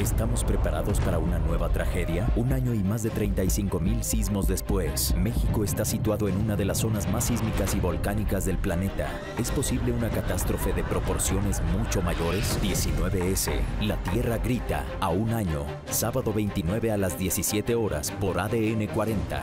¿Estamos preparados para una nueva tragedia? Un año y más de 35.000 sismos después, México está situado en una de las zonas más sísmicas y volcánicas del planeta. ¿Es posible una catástrofe de proporciones mucho mayores? 19S, La Tierra grita, a un año, sábado 29 a las 17 horas por ADN 40.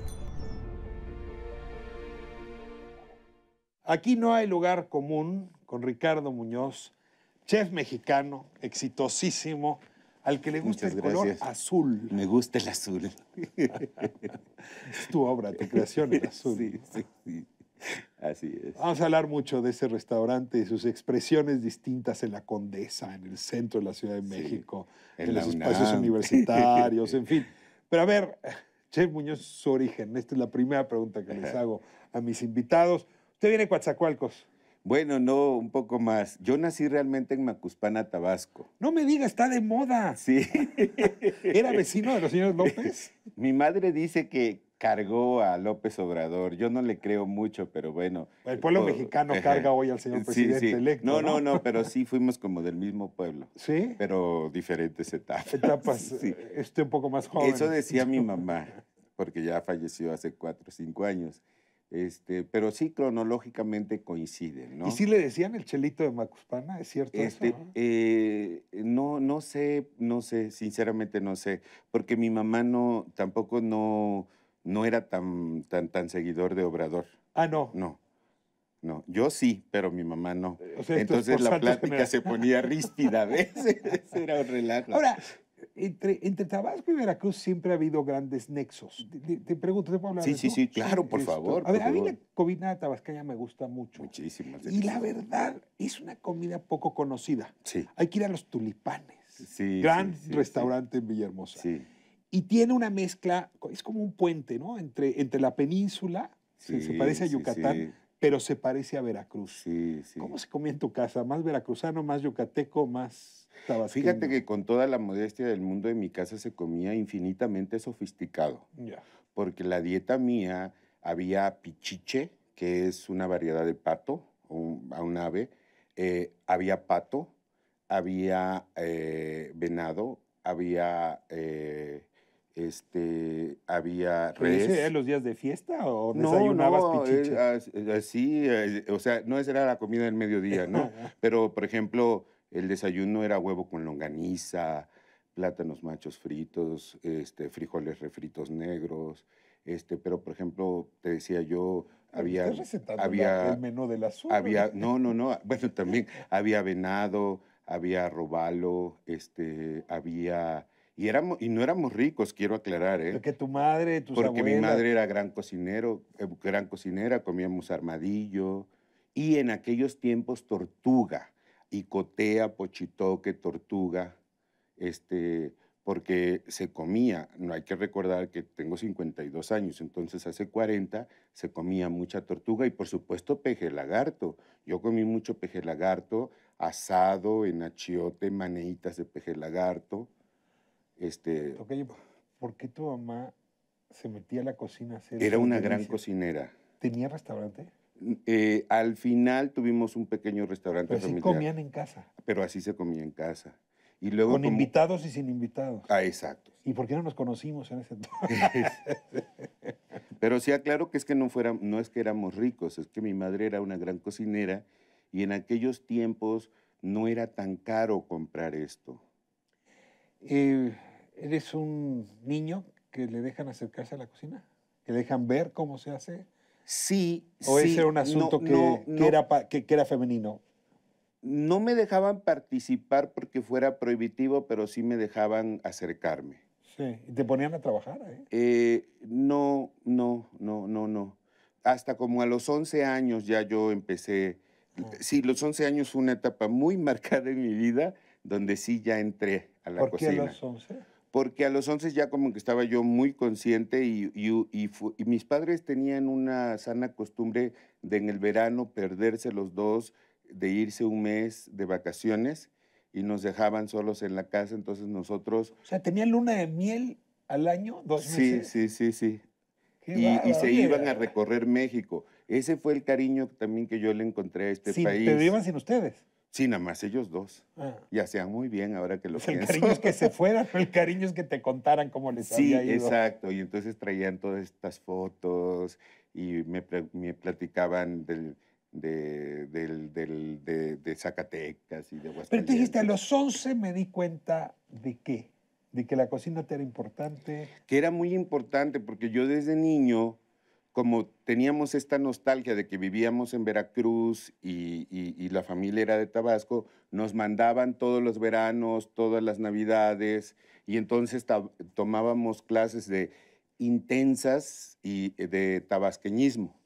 Aquí no hay lugar común con Ricardo Muñoz, chef mexicano, exitosísimo, al que le gusta el color azul. Me gusta el azul. es tu obra, tu creación, el azul. Sí, sí, sí. Así es. Vamos a hablar mucho de ese restaurante y sus expresiones distintas en la Condesa, en el centro de la Ciudad de México, en, los espacios universitarios, en fin. Pero a ver, Chef Muñoz, su origen. Esta es la primera pregunta que les hago a mis invitados. Usted viene de Coatzacoalcos. Bueno, no, un poco más. Yo nací realmente en Macuspana, Tabasco. No me diga, está de moda. Sí. ¿Era vecino de los señores López? Mi madre dice que cargó a López Obrador. Yo no le creo mucho, pero bueno. El pueblo oh, mexicano carga hoy al señor presidente electo. No, no, no, pero sí fuimos como del mismo pueblo. Sí. Pero diferentes etapas. Etapas. Sí. Estoy un poco más joven. Eso decía mi mamá, porque ya falleció hace cuatro o cinco años. Este, pero sí cronológicamente coinciden, ¿no? ¿Y sí le decían el chelito de Macuspana? ¿Es cierto eso? ¿no? Este, eh, no, no sé, no sé, sinceramente no sé, porque mi mamá no, tampoco no, no era tan, tan, tan seguidor de Obrador. Ah, no. No. No, yo sí, pero mi mamá no. Eh, Entonces la plática se ponía ríspida a veces. Era un relajo. Ahora, entre, Tabasco y Veracruz siempre ha habido grandes nexos. Te, pregunto, ¿te puedo hablar? Sí, eso? sí, sí, sí, claro, por favor. A ver, a mí la comida tabascaña me gusta mucho. Muchísimas. Y la verdad, es una comida poco conocida. Sí. Hay que ir a los tulipanes. Sí. Gran restaurante en Villahermosa. Sí. Y tiene una mezcla, es como un puente, ¿no? Entre, entre la península, se parece a Yucatán pero se parece a Veracruz. Sí, sí. ¿Cómo se comía en tu casa? ¿Más veracruzano, más yucateco, más tabasqueño. Fíjate que con toda la modestia del mundo en mi casa se comía infinitamente sofisticado. Ya. Porque la dieta mía había pichiche, que es una variedad de pato, a un ave. Eh, había pato, había eh, venado, había eh, este, había redes. los días de fiesta o desayunabas no, no, así, eh, eh, o sea, no esa era la comida del mediodía, ¿no? Pero, por ejemplo, el desayuno era huevo con longaniza, plátanos machos fritos, este, frijoles refritos negros, este, pero, por ejemplo, te decía yo, había... ¿Estás había el menú del azul. Había, no, no, no, bueno, también había venado, había robalo, este, había... Y, éramos, y no éramos ricos, quiero aclarar. ¿eh? Porque tu madre, tus Porque mi madre era gran cocinero, eh, gran cocinera, comíamos armadillo. Y en aquellos tiempos, tortuga. Y cotea, pochitoque, tortuga. Este, porque se comía, no hay que recordar que tengo 52 años, entonces hace 40 se comía mucha tortuga y por supuesto peje lagarto. Yo comí mucho peje lagarto, asado en achiote, maneitas de peje lagarto. Este, ¿por qué tu mamá se metía a la cocina? era una gran cocinera. ¿Tenía restaurante? Eh, al final tuvimos un pequeño restaurante Pero Así comían en casa. Pero así se comía en casa. Y luego, Con invitados y sin invitados. Ah, exacto. ¿Y por qué no nos conocimos en ese entonces? Pero sí aclaro que es que no, fuera, no es que éramos ricos, es que mi madre era una gran cocinera y en aquellos tiempos no era tan caro comprar esto eres un niño que le dejan acercarse a la cocina, que le dejan ver cómo se hace. Sí, ¿O ese era un asunto que, era que, era femenino? No me dejaban participar porque fuera prohibitivo, pero sí me dejaban acercarme. Sí. te ponían a trabajar no, no, no, no, no. Hasta como a los 11 años ya yo empecé. Sí, los 11 años fue una etapa muy marcada en mi vida donde sí ya entré ¿Por qué a los 11? Porque a los 11 ya como que estaba yo muy consciente y, y, mis padres tenían una sana costumbre de en el verano perderse los dos, de irse un mes de vacaciones y nos dejaban solos en la casa, entonces nosotros... O sea, tenían luna de miel al año, dos meses. Sí, sí, sí, y, y, se iban a recorrer México. Ese fue el cariño también que yo le encontré a este país. Pero iban sin ustedes. Sí, nada más ellos dos. ya ah. Y hacían muy bien ahora que lo pues pienso. El cariño es que se fueran, el cariño es que te contaran cómo les había ido. Sí, exacto. Y entonces traían todas estas fotos y me, platicaban del, de, Zacatecas y de Pero te dijiste, a los 11 me di cuenta de qué, de que la cocina te era importante. Que era muy importante porque yo desde niño como teníamos esta nostalgia de que vivíamos en Veracruz y, la familia era de Tabasco, nos mandaban todos los veranos, todas las navidades, y entonces tomábamos clases de intensas y de tabasqueñismo.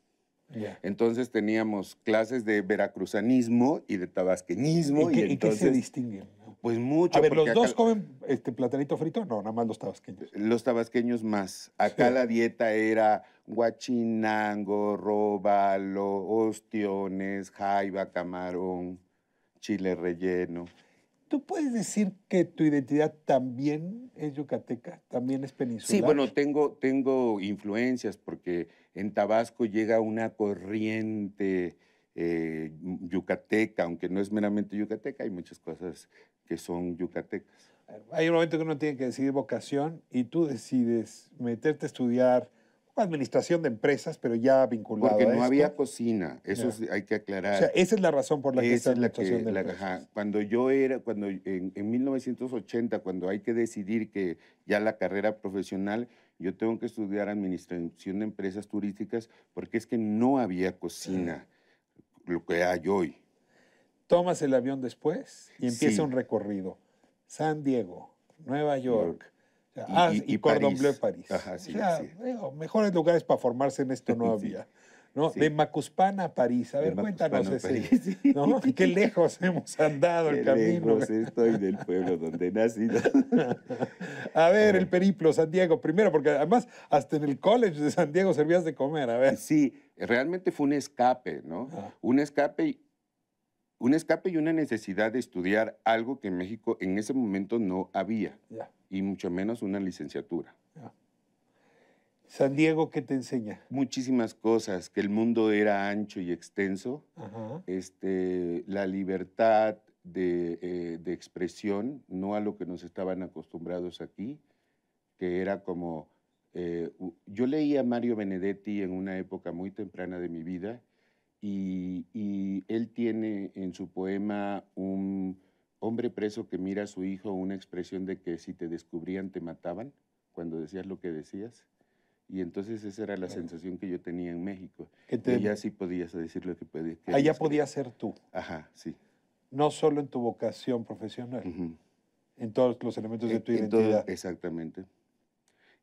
Entonces teníamos clases de veracruzanismo y de tabasqueñismo. ¿Y, qué, entonces, se distinguen? Pues mucho. A ver, ¿los dos comen este platanito frito? No, nada más los tabasqueños. Los tabasqueños más. Acá cada la dieta era Huachinango, robalo, Ostiones, Jaiba, Camarón, Chile relleno. ¿Tú puedes decir que tu identidad también es yucateca, también es peninsular? Sí, bueno, tengo, tengo influencias porque en Tabasco llega una corriente eh, yucateca, aunque no es meramente yucateca, hay muchas cosas que son yucatecas. Hay un momento que uno tiene que decidir vocación y tú decides meterte a estudiar administración de empresas, pero ya vinculado Porque no había cocina, eso hay que aclarar. O sea, esa es la razón por la que está en la actuación de la, Cuando yo era, cuando en, 1980, cuando hay que decidir que ya la carrera profesional, yo tengo que estudiar administración de empresas turísticas, porque es que no había cocina, lo que hay hoy. Tomas el avión después y empieza un recorrido. San Diego, Nueva York. Ah, y, París. Ajá, sí, mejores lugares para formarse en esto no había. De Macuspana a París. A ver, cuéntanos eso. ¿no? Qué lejos hemos andado el camino. Lejos estoy del pueblo donde nací. a ver, el periplo, Santiago primero, porque además hasta en el college de Santiago servías de comer, a ver. Sí, realmente fue un escape, ¿no? Un escape un escape y una necesidad de estudiar algo que en México en ese momento no había, y mucho menos una licenciatura. San Diego, ¿qué te enseña? Muchísimas cosas, que el mundo era ancho y extenso, Este, la libertad de, eh, de, expresión, no a lo que nos estaban acostumbrados aquí, que era como... Eh, yo leía a Mario Benedetti en una época muy temprana de mi vida, y, él tiene en su poema un hombre preso que mira a su hijo una expresión de que si te descubrían te mataban cuando decías lo que decías. Y entonces esa era la sensación que yo tenía en México. Que ya sí podías decir lo que podías. allá ah, podías ser tú. Ajá, sí. No solo en tu vocación profesional, en todos los elementos de tu identidad. Todo, exactamente.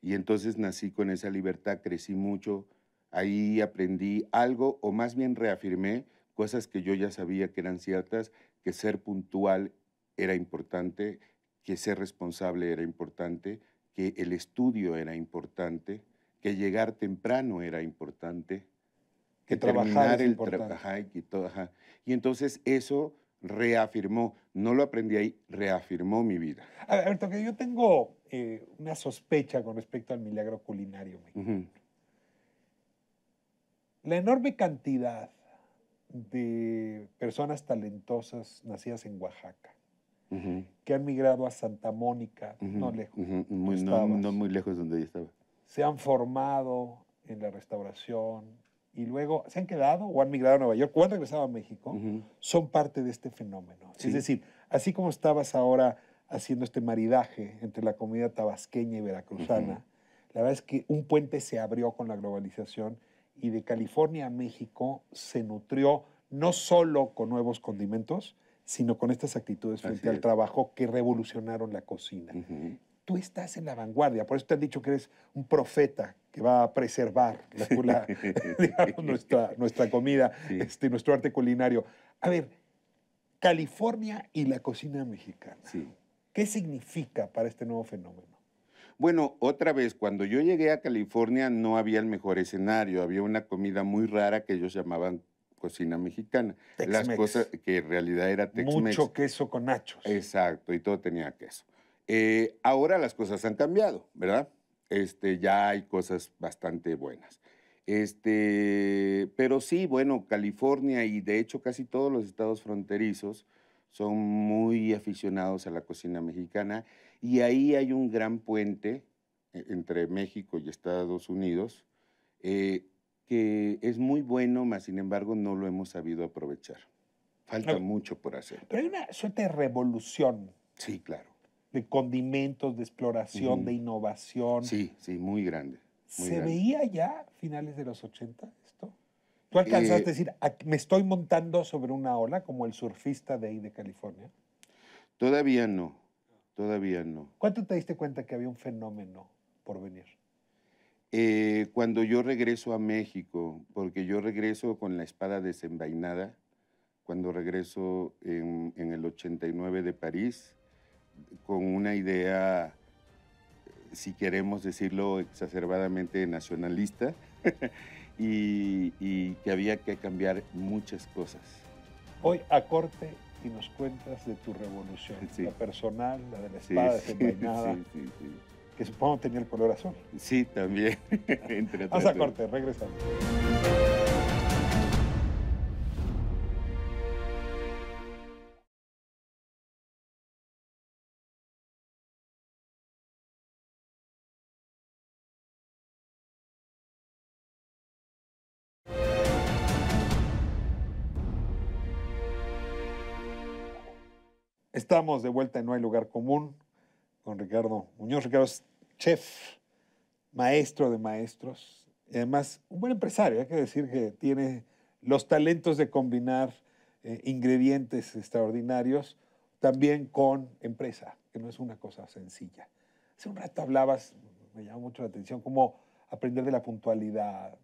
Y entonces nací con esa libertad, crecí mucho Ahí aprendí algo, o más bien reafirmé cosas que yo ya sabía que eran ciertas, que ser puntual era importante, que ser responsable era importante, que el estudio era importante, que llegar temprano era importante, que, trabajar el importante. y, y entonces eso reafirmó, no lo aprendí ahí, reafirmó mi vida. A ver, Alberto, que yo tengo eh, una sospecha con respecto al milagro culinario la enorme cantidad de personas talentosas nacidas en Oaxaca, que han migrado a Santa Mónica, no lejos. no, muy lejos de donde ella estaba. Se han formado en la restauración y luego se han quedado o han migrado a Nueva York o han regresado a México, son parte de este fenómeno. Es decir, así como estabas ahora haciendo este maridaje entre la comunidad tabasqueña y veracruzana, la verdad es que un puente se abrió con la globalización y de California a México se nutrió no solo con nuevos condimentos, sino con estas actitudes frente al trabajo que revolucionaron la cocina. Tú estás en la vanguardia, por eso te han dicho que eres un profeta que va a preservar nuestra, nuestra comida, este, nuestro arte culinario. A ver, California y la cocina mexicana. ¿Qué significa para este nuevo fenómeno? Bueno, otra vez, cuando yo llegué a California no había el mejor escenario, había una comida muy rara que ellos llamaban cocina mexicana. Las cosas que en realidad era tex -Mex. Mucho queso con nachos. Exacto, y todo tenía queso. Eh, ahora las cosas han cambiado, ¿verdad? Este, ya hay cosas bastante buenas. Este, pero sí, bueno, California y de hecho casi todos los estados fronterizos son muy aficionados a la cocina mexicana y ahí hay un gran puente eh, entre México y Estados Unidos eh, que es muy bueno, mas sin embargo no lo hemos sabido aprovechar. Falta mucho por hacer. Pero hay una suerte de revolución. Sí, claro. De condimentos, de exploración, de innovación. Sí, sí, muy grande. ¿Se veía ya a finales de los 80 esto? ¿Tú alcanzaste eh, a decir, ah, me estoy montando sobre una ola como el surfista de ahí de California? Todavía no. Todavía no. ¿Cuánto te diste cuenta que había un fenómeno por venir? Eh, cuando yo regreso a México, porque yo regreso con la espada desenvainada, cuando regreso en, el 89 de París, con una idea, si queremos decirlo exacerbadamente, nacionalista, y, y que había que cambiar muchas cosas. Hoy a corte y nos cuentas de tu revolución, la personal, la de la espada sí, que supongo tenía el color azul. Sí, también. Entre a corte, regresamos. Estamos de vuelta en No hay lugar común con Ricardo Muñoz. Ricardo es chef, maestro de maestros y además un buen empresario. Hay que decir que tiene los talentos de combinar eh, ingredientes extraordinarios también con empresa, que no es una cosa sencilla. Hace un rato hablabas, me llamó mucho la atención, como aprender de la puntualidad,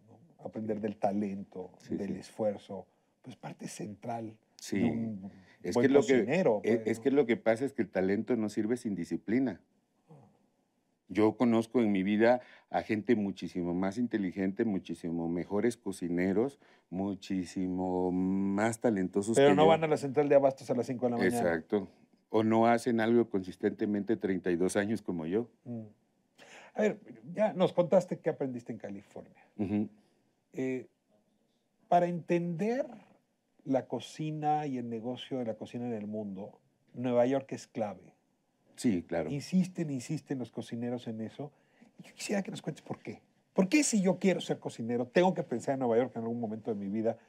aprender del talento, del esfuerzo, pues parte central de un es que lo que, e, es, pues, que lo que pasa es que el talento no sirve sin disciplina. Yo conozco en mi vida a gente muchísimo más inteligente, muchísimo mejores cocineros, muchísimo más talentosos. Pero no van a la central de abastos a las 5 de la mañana. Exacto. O no hacen algo consistentemente 32 años como yo. Mm. A ver, ya nos contaste qué aprendiste en California. Eh, para entender la cocina y el negocio de la cocina en el mundo, Nueva York es clave. Sí, claro. Insisten, insisten los cocineros en eso. yo quisiera que nos cuentes por qué. ¿Por qué si yo quiero ser cocinero tengo que pensar en Nueva York en algún momento de mi vida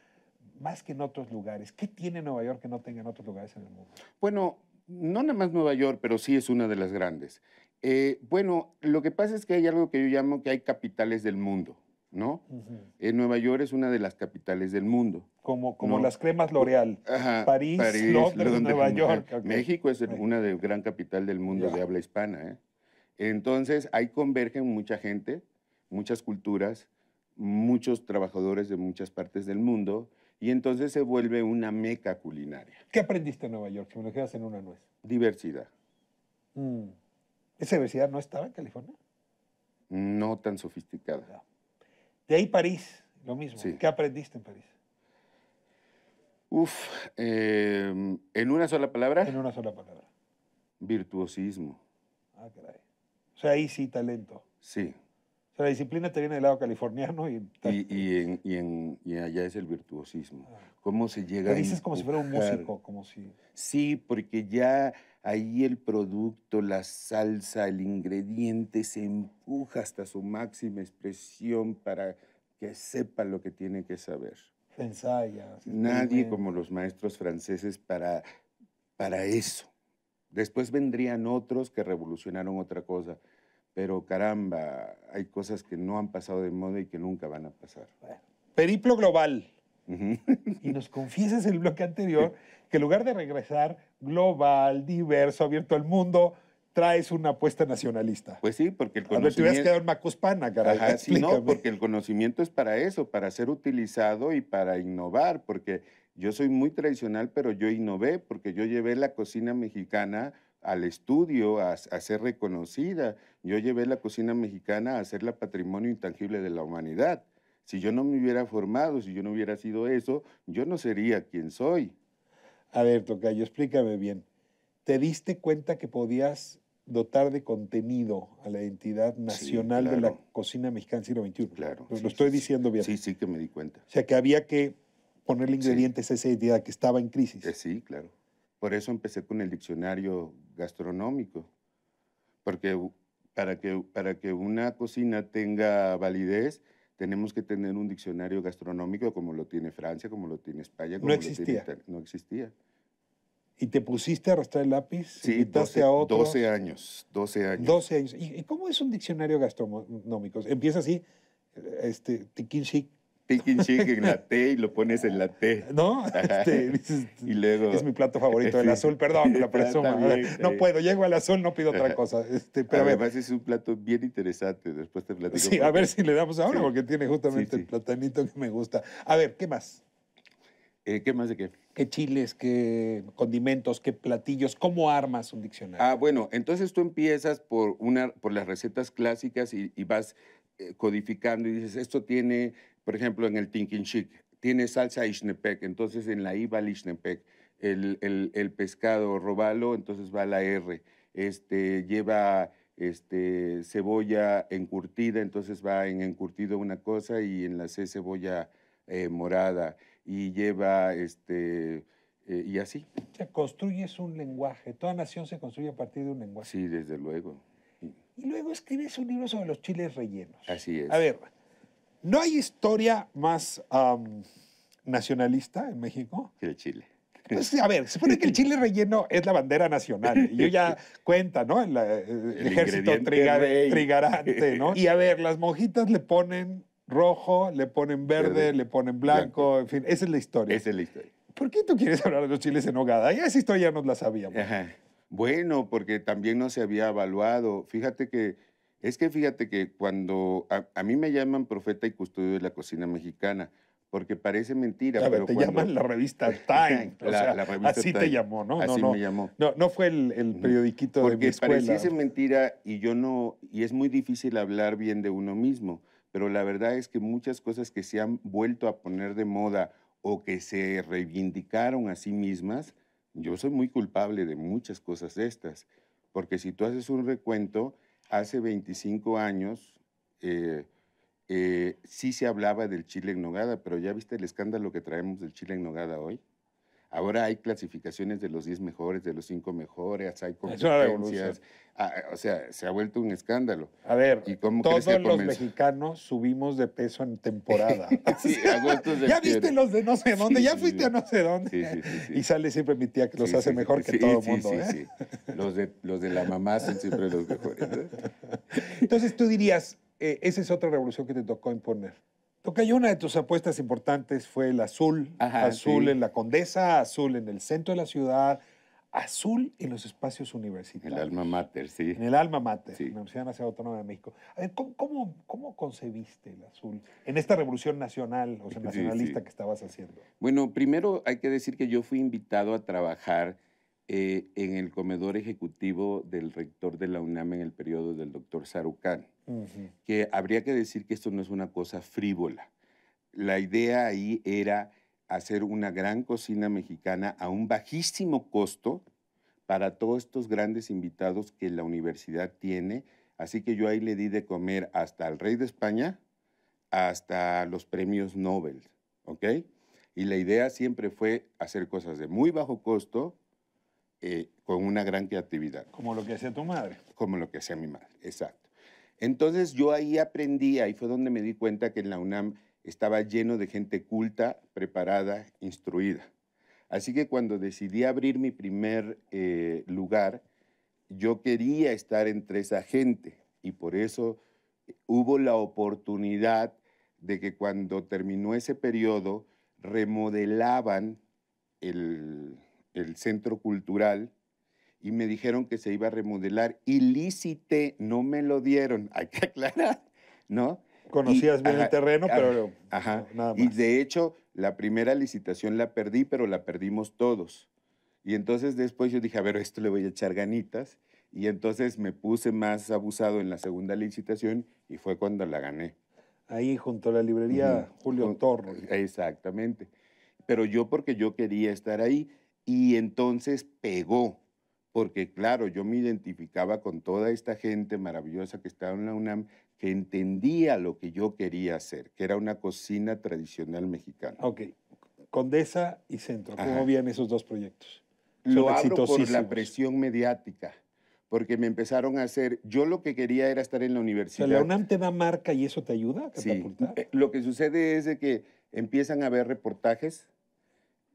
más que en otros lugares? ¿Qué tiene Nueva York que no tenga en otros lugares en el mundo? Bueno, no nada más Nueva York, pero sí es una de las grandes. Eh, bueno, lo que pasa es que hay algo que yo llamo que hay capitales del mundo. ¿no? en eh, Nueva York es una de las capitales del mundo. Como, las cremas L'Oreal. París, Londres, Nueva York. México es una de gran capital del mundo de habla hispana. ¿eh? Entonces, ahí convergen mucha gente, muchas culturas, muchos trabajadores de muchas partes del mundo, y entonces se vuelve una meca culinaria. ¿Qué aprendiste en Nueva York? me lo quedas en una nuez. Diversidad. Mm. ¿Esa diversidad no estaba en California? No tan sofisticada. De ahí París, lo mismo. ¿Qué aprendiste en París? Uf, em, ¿en una sola palabra? En una sola palabra. Virtuosismo. Ah, caray. O sea, ahí sí, talento. Sí. O sea, la disciplina te viene del lado californiano y... Y, y, y, allá es el virtuosismo. Ah. ¿Cómo se llega a... dices como si fuera un músico, como si... Sí, porque ya Ahí el producto, la salsa, el ingrediente se empuja hasta su máxima expresión para que sepa lo que tiene que saber. Nadie como los maestros franceses para, para eso. Después vendrían otros que revolucionaron otra cosa. Pero caramba, hay cosas que no han pasado de moda y que nunca van a pasar. Periplo global. y nos confieses en el bloque anterior que en lugar de regresar global, diverso, abierto al mundo, traes una apuesta nacionalista. Pues sí, porque el conocimiento... te en Macuspana, Ajá, no, porque el conocimiento es para eso, para ser utilizado y para innovar, porque yo soy muy tradicional, pero yo innové, porque yo llevé la cocina mexicana al estudio, a, a, ser reconocida. Yo llevé la cocina mexicana a ser la patrimonio intangible de la humanidad. Si yo no me hubiera formado, si yo no hubiera sido eso, yo no sería quien soy. A ver, Tocayo, explícame bien. ¿Te diste cuenta que podías dotar de contenido a la identidad nacional de la cocina mexicana el siglo XXI? Claro. Lo, estoy diciendo bien. Sí, sí que me di cuenta. O sea, que había que ponerle ingredientes a esa identidad que estaba en crisis. Eh, sí, claro. Por eso empecé con el diccionario gastronómico. Porque para que, para que una cocina tenga validez, tenemos que tener un diccionario gastronómico como lo tiene Francia, como lo tiene España. Como no existía. Lo tiene no existía. ¿Y te pusiste a arrastrar el lápiz? Sí, 12, a años, 12 años. 12 años. ¿Y, cómo es un diccionario gastronómico? Empieza así, este, tikinshik, ching Chicken, la T, y lo pones en la T. ¿No? Este, es mi plato favorito, el azul, perdón, lo presumo. no eh. puedo, llego al azul, no pido otra cosa. Este, pero además es un plato bien interesante, después te platico. Sí, a ver si le damos ahora, porque tiene justamente el platanito que me gusta. A ver, ¿qué más? Eh, ¿Qué más de qué? ¿Qué chiles, qué condimentos, qué platillos? ¿Cómo armas un diccionario? Ah, bueno, entonces tú empiezas por, una, por las recetas clásicas y vas eh, codificando y dices, esto tiene por ejemplo, en el Tinkinchik, tiene salsa Ishnepec, entonces en la I va el Ishnepec, el, el, pescado robalo, entonces va la R, este, lleva este, cebolla encurtida, entonces va en encurtido una cosa y en la C cebolla eh, morada, y lleva este, eh, y así. O sea, construyes un lenguaje, toda nación se construye a partir de un lenguaje. Sí, desde luego. Y luego escribes un libro sobre los chiles rellenos. Así es. A ver, no hay historia más nacionalista en México. Que el Chile. Pues, a ver, se supone que el chile relleno es la bandera nacional. Yo ya cuenta, ¿no? El, eh, ejército trigarante, ¿no? Y a ver, las mojitas le ponen rojo, le ponen verde, le ponen blanco, en fin, esa es la historia. Esa es la historia. ¿Por qué tú quieres hablar de los chiles en hogada? Ya esa historia nos la sabíamos. Bueno, porque también no se había evaluado. Fíjate que es que fíjate que cuando a, mí me llaman profeta y custodio de la cocina mexicana, porque parece mentira. pero te llaman la revista Time. sea, así te llamó, ¿no? Así me llamó. No, fue el, el periodiquito de mi escuela. Porque pareciese mentira y yo no, y es muy difícil hablar bien de uno mismo, pero la verdad es que muchas cosas que se han vuelto a poner de moda o que se reivindicaron a sí mismas, yo soy muy culpable de muchas cosas estas, porque si tú haces un recuento, hace 25 años eh, eh, sí se hablaba del chile en nogada, pero ya viste el escándalo que traemos del chile en nogada hoy. Ahora hay clasificaciones de los 10 mejores, de los 5 mejores, hay competencias. Ah, o sea, se ha vuelto un escándalo. A ver, todos los mexicanos subimos de peso en temporada. sí, Ya viste los de no sé dónde, ya fuiste a no sé dónde. Sí, y sale siempre mi tía que los hace mejor que todo el mundo. ¿eh? Los, de, los de la mamá son siempre los mejores. ¿eh? Entonces tú dirías, eh, esa es otra revolución que te tocó imponer y una de tus apuestas importantes fue el azul. azul en la Condesa, azul en el centro de la ciudad, azul en los espacios universitarios. El alma mater, sí. En el alma mater, la Universidad Nacional Autónoma de México. A ver, ¿cómo, concebiste el azul en esta revolución nacional, o sea, nacionalista que estabas haciendo? Bueno, primero hay que decir que yo fui invitado a trabajar eh, en el comedor ejecutivo del rector de la UNAM en el periodo del doctor Sarucán, que habría que decir que esto no es una cosa frívola. La idea ahí era hacer una gran cocina mexicana a un bajísimo costo para todos estos grandes invitados que la universidad tiene. Así que yo ahí le di de comer hasta al rey de España, hasta los premios Nobel, ¿ok? Y la idea siempre fue hacer cosas de muy bajo costo eh, con una gran creatividad. Como lo que hacía tu madre. Como lo que hacía mi madre, exacto. Entonces yo ahí aprendí, ahí fue donde me di cuenta que en la UNAM estaba lleno de gente culta, preparada, instruida. Así que cuando decidí abrir mi primer eh, lugar, yo quería estar entre esa gente y por eso eh, hubo la oportunidad de que cuando terminó ese periodo remodelaban el, el centro cultural, y me dijeron que se iba a remodelar ilícite, no me lo dieron, hay que aclarar, ¿no? Conocías bien el terreno, ah, pero ajá, nada más. Y de hecho, la primera licitación la perdí, pero la perdimos todos. Y entonces después yo dije, a ver, esto le voy a echar ganitas. Y entonces me puse más abusado en la segunda licitación y fue cuando la gané. Ahí junto a la librería Julio Torres. Exactamente. Pero yo porque yo quería estar ahí y entonces pegó, porque claro, yo me identificaba con toda esta gente maravillosa que estaba en la UNAM, que entendía lo que yo quería hacer, que era una cocina tradicional mexicana. Ok, Condesa y Centro, ¿cómo vienen esos dos proyectos? lo por la presión mediática, porque me empezaron a hacer, yo lo que quería era estar en la universidad. la UNAM te da marca y eso te ayuda a catapultar. Sí. Eh, lo que sucede es que empiezan a ver reportajes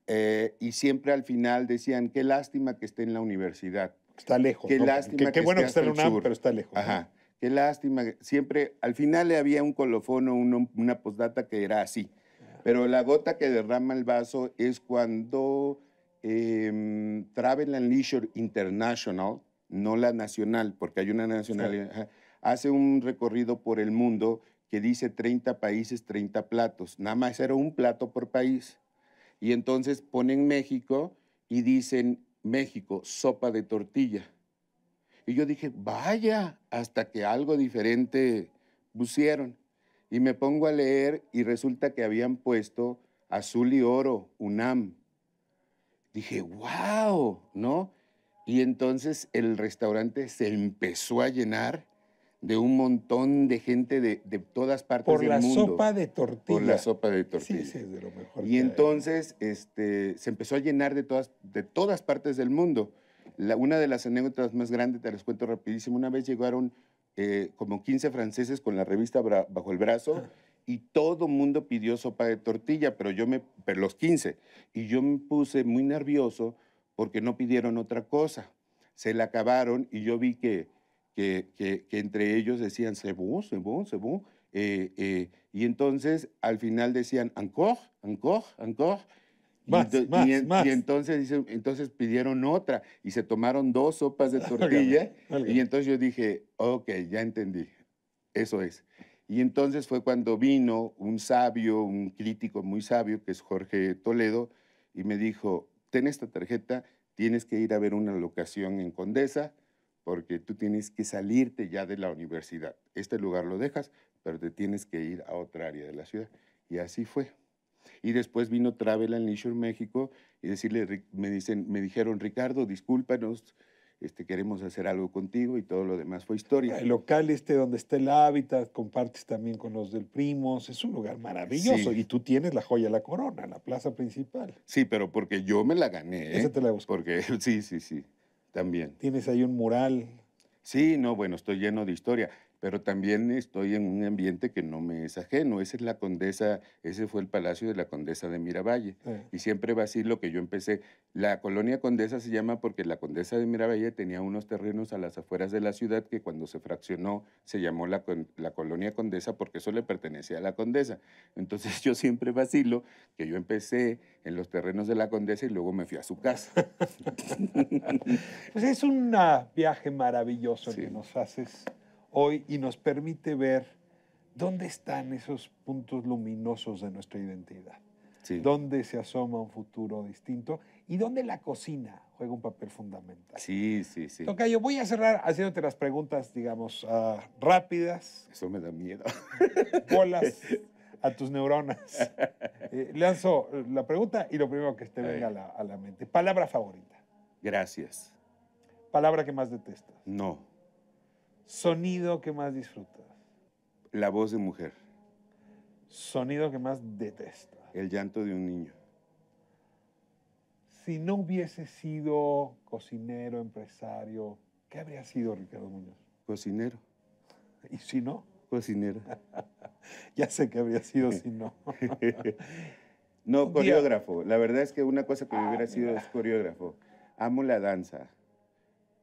eh, y siempre al final decían, qué lástima que esté en la universidad. Está lejos. Qué lástima qué que bueno esté en un sur, pero está lejos. Ajá. Qué lástima. Siempre, al final le había un colofón o una, postdata que era así. Ah. Pero la gota que derrama el vaso es cuando em, Travel and Leisure International, no la nacional, porque hay una nacional, hace un recorrido por el mundo que dice 30 países, 30 platos. Nada más era un plato por país. Y entonces ponen México y dicen, México, sopa de tortilla. Y yo dije, vaya, hasta que algo diferente pusieron. Y me pongo a leer y resulta que habían puesto azul y oro, UNAM. Dije, wow, ¿no? Y entonces el restaurante se empezó a llenar de un montón de gente de, todas partes del mundo. Por la sopa de tortilla. Por la sopa de tortilla. Sí, de lo mejor. Y entonces este, se empezó a llenar de todas, de todas partes del mundo. una de las anécdotas más grandes, te las cuento rapidísimo, una vez llegaron eh, como 15 franceses con la revista bajo el brazo ah. y todo mundo pidió sopa de tortilla, pero yo me, pero los 15, y yo me puse muy nervioso porque no pidieron otra cosa. Se la acabaron y yo vi que que, entre ellos decían cebú, se cebú. Eh, eh, y entonces al final decían encore, encore, encore. y, entonces pidieron otra y se tomaron dos sopas de tortilla y entonces yo dije, ok, ya entendí, eso es. Y entonces fue cuando vino un sabio, un crítico muy sabio, que es Jorge Toledo, y me dijo, ten esta tarjeta, tienes que ir a ver una locación en Condesa, porque tú tienes que salirte ya de la universidad. Este lugar lo dejas, pero te tienes que ir a otra área de la ciudad. Y así fue. Y después vino Travel and Leisure México y decirle, me, dicen, me dijeron, Ricardo, discúlpanos, este, queremos hacer algo contigo y todo lo demás fue historia. El local este donde está el hábitat, compartes también con los del Primos, es un lugar maravilloso y tú tienes la joya la corona, la plaza principal. Sí, pero porque yo me la gané. Esa te la busco. Porque, sí, sí, sí. También. Tienes ahí un mural. Sí, no, bueno, estoy lleno de historia pero también estoy en un ambiente que no me es ajeno. Esa es la condesa, ese fue el palacio de la condesa de Miravalle. Y siempre vacilo que yo empecé. La colonia condesa se llama porque la condesa de Miravalle tenía unos terrenos a las afueras de la ciudad que cuando se fraccionó se llamó la, colonia condesa porque eso le pertenecía a la condesa. Entonces yo siempre vacilo que yo empecé en los terrenos de la condesa y luego me fui a su casa. pues es un ah, viaje maravilloso que nos haces hoy y nos permite ver dónde están esos puntos luminosos de nuestra identidad, sí. dónde se asoma un futuro distinto y dónde la cocina juega un papel fundamental. Sí, sí, sí. yo voy a cerrar haciéndote las preguntas, digamos, ah, rápidas. Eso me da miedo. Bolas a tus neuronas. Eh, lanzo la pregunta y lo primero que te venga a la, a la mente. Palabra favorita. Gracias. Palabra que más detestas. No. Sonido que más disfrutas. La voz de mujer. Sonido que más detesta? El llanto de un niño. Si no hubiese sido cocinero, empresario, ¿qué habría sido Ricardo Muñoz? Cocinero. ¿Y si no? Cocinero. ya sé que habría sido si no. no, coreógrafo. La verdad es que una cosa que me hubiera ah, sido es coreógrafo. Amo la danza.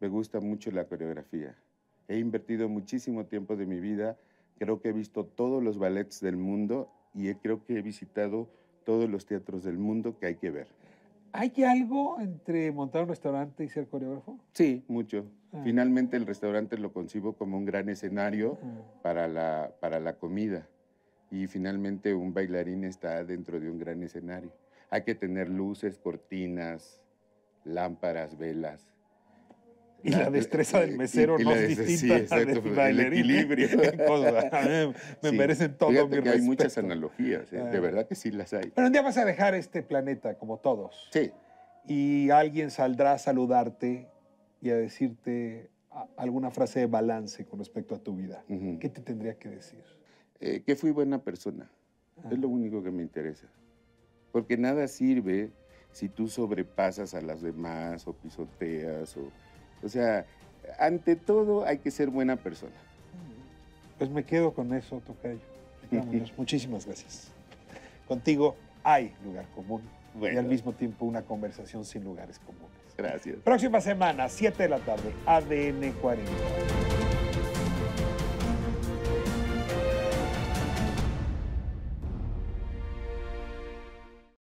Me gusta mucho la coreografía. He invertido muchísimo tiempo de mi vida, creo que he visto todos los ballets del mundo y creo que he visitado todos los teatros del mundo que hay que ver. ¿Hay algo entre montar un restaurante y ser coreógrafo? Sí, mucho. Ah. Finalmente el restaurante lo concibo como un gran escenario ah. para, la, para la comida y finalmente un bailarín está dentro de un gran escenario. Hay que tener luces, cortinas, lámparas, velas y la, ah, eh, destreza del mesero no es distinta el equilibrio. me merecen todo mi respeto. Hay muchas analogías, ¿eh? de ah. verdad que sí las hay. Pero un día vas a dejar este planeta, como todos. Sí. Y alguien saldrá a saludarte y a decirte alguna frase de balance con respecto a tu vida. ¿Qué te tendría que decir? Eh, que fui buena persona. Es lo ah. único que me interesa. Porque nada sirve si tú sobrepasas a las demás o pisoteas o o sea, ante todo hay que ser buena persona. Pues me quedo con eso, Tocayo. Muchísimas gracias. Contigo hay lugar común y al mismo tiempo una conversación sin lugares comunes. Gracias. Próxima semana, 7 de la tarde, ADN 40.